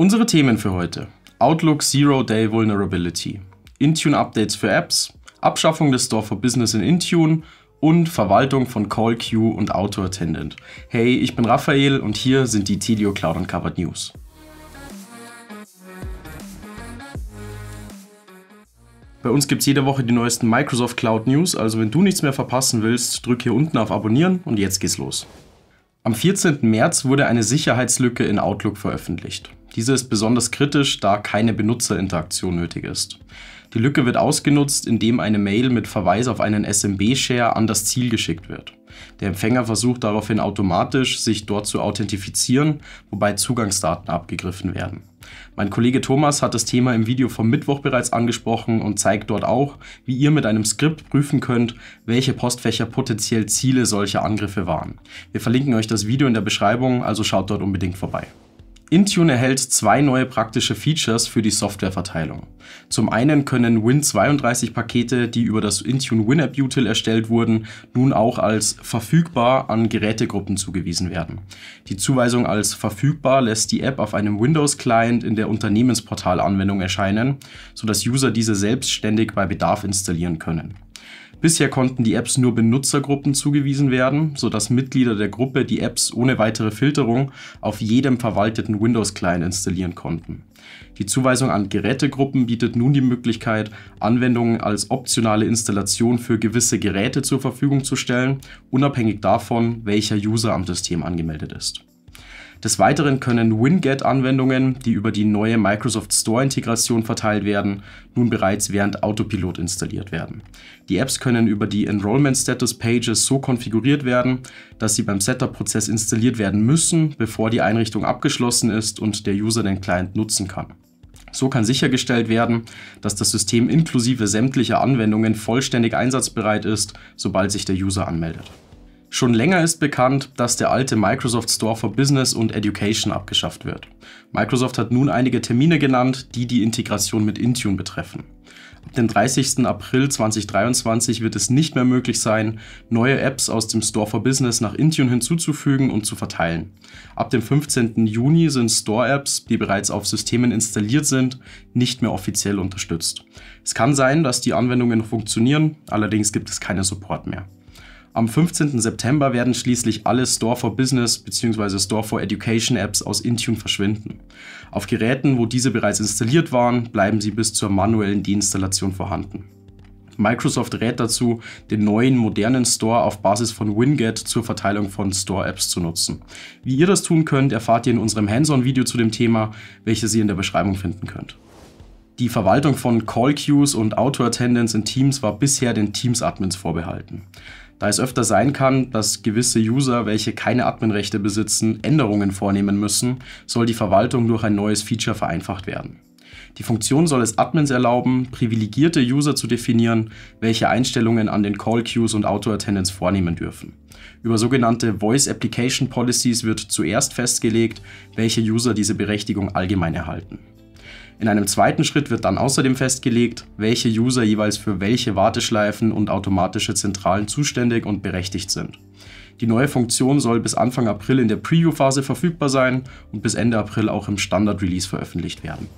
Unsere Themen für heute. Outlook Zero Day Vulnerability, Intune Updates für Apps, Abschaffung des Store for Business in Intune und Verwaltung von Call Queue und Auto Attendant. Hey, ich bin Raphael und hier sind die Tedio Cloud Uncovered News. Bei uns gibt es jede Woche die neuesten Microsoft Cloud News, also wenn du nichts mehr verpassen willst, drück hier unten auf Abonnieren und jetzt geht's los. Am 14. März wurde eine Sicherheitslücke in Outlook veröffentlicht. Diese ist besonders kritisch, da keine Benutzerinteraktion nötig ist. Die Lücke wird ausgenutzt, indem eine Mail mit Verweis auf einen SMB-Share an das Ziel geschickt wird. Der Empfänger versucht daraufhin automatisch, sich dort zu authentifizieren, wobei Zugangsdaten abgegriffen werden. Mein Kollege Thomas hat das Thema im Video vom Mittwoch bereits angesprochen und zeigt dort auch, wie ihr mit einem Skript prüfen könnt, welche Postfächer potenziell Ziele solcher Angriffe waren. Wir verlinken euch das Video in der Beschreibung, also schaut dort unbedingt vorbei. Intune erhält zwei neue praktische Features für die Softwareverteilung. Zum einen können Win32-Pakete, die über das Intune WinApp-Util erstellt wurden, nun auch als verfügbar an Gerätegruppen zugewiesen werden. Die Zuweisung als verfügbar lässt die App auf einem Windows-Client in der Unternehmensportal-Anwendung erscheinen, sodass User diese selbstständig bei Bedarf installieren können. Bisher konnten die Apps nur Benutzergruppen zugewiesen werden, sodass Mitglieder der Gruppe die Apps ohne weitere Filterung auf jedem verwalteten Windows-Client installieren konnten. Die Zuweisung an Gerätegruppen bietet nun die Möglichkeit, Anwendungen als optionale Installation für gewisse Geräte zur Verfügung zu stellen, unabhängig davon, welcher User am System angemeldet ist. Des Weiteren können Winget-Anwendungen, die über die neue Microsoft Store-Integration verteilt werden, nun bereits während Autopilot installiert werden. Die Apps können über die Enrollment Status Pages so konfiguriert werden, dass sie beim Setup-Prozess installiert werden müssen, bevor die Einrichtung abgeschlossen ist und der User den Client nutzen kann. So kann sichergestellt werden, dass das System inklusive sämtlicher Anwendungen vollständig einsatzbereit ist, sobald sich der User anmeldet. Schon länger ist bekannt, dass der alte Microsoft Store for Business und Education abgeschafft wird. Microsoft hat nun einige Termine genannt, die die Integration mit Intune betreffen. Ab dem 30. April 2023 wird es nicht mehr möglich sein, neue Apps aus dem Store for Business nach Intune hinzuzufügen und zu verteilen. Ab dem 15. Juni sind Store-Apps, die bereits auf Systemen installiert sind, nicht mehr offiziell unterstützt. Es kann sein, dass die Anwendungen funktionieren, allerdings gibt es keinen Support mehr. Am 15. September werden schließlich alle Store for Business bzw. Store for Education Apps aus Intune verschwinden. Auf Geräten, wo diese bereits installiert waren, bleiben sie bis zur manuellen Deinstallation vorhanden. Microsoft rät dazu, den neuen modernen Store auf Basis von Winget zur Verteilung von Store-Apps zu nutzen. Wie ihr das tun könnt, erfahrt ihr in unserem Hands-on-Video zu dem Thema, welches ihr in der Beschreibung finden könnt. Die Verwaltung von Call Queues und Auto Attendance in Teams war bisher den Teams-Admins vorbehalten da es öfter sein kann, dass gewisse User, welche keine Adminrechte besitzen, Änderungen vornehmen müssen, soll die Verwaltung durch ein neues Feature vereinfacht werden. Die Funktion soll es Admins erlauben, privilegierte User zu definieren, welche Einstellungen an den Call Queues und Auto Attendance vornehmen dürfen. Über sogenannte Voice Application Policies wird zuerst festgelegt, welche User diese Berechtigung allgemein erhalten. In einem zweiten Schritt wird dann außerdem festgelegt, welche User jeweils für welche Warteschleifen und automatische Zentralen zuständig und berechtigt sind. Die neue Funktion soll bis Anfang April in der Preview-Phase verfügbar sein und bis Ende April auch im Standard-Release veröffentlicht werden.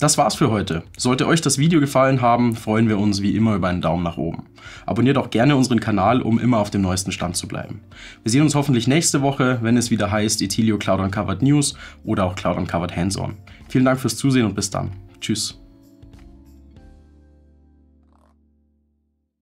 Das war's für heute. Sollte euch das Video gefallen haben, freuen wir uns wie immer über einen Daumen nach oben. Abonniert auch gerne unseren Kanal, um immer auf dem neuesten Stand zu bleiben. Wir sehen uns hoffentlich nächste Woche, wenn es wieder heißt Etilio Cloud Uncovered News oder auch Cloud Uncovered Hands-On. Vielen Dank fürs Zusehen und bis dann. Tschüss.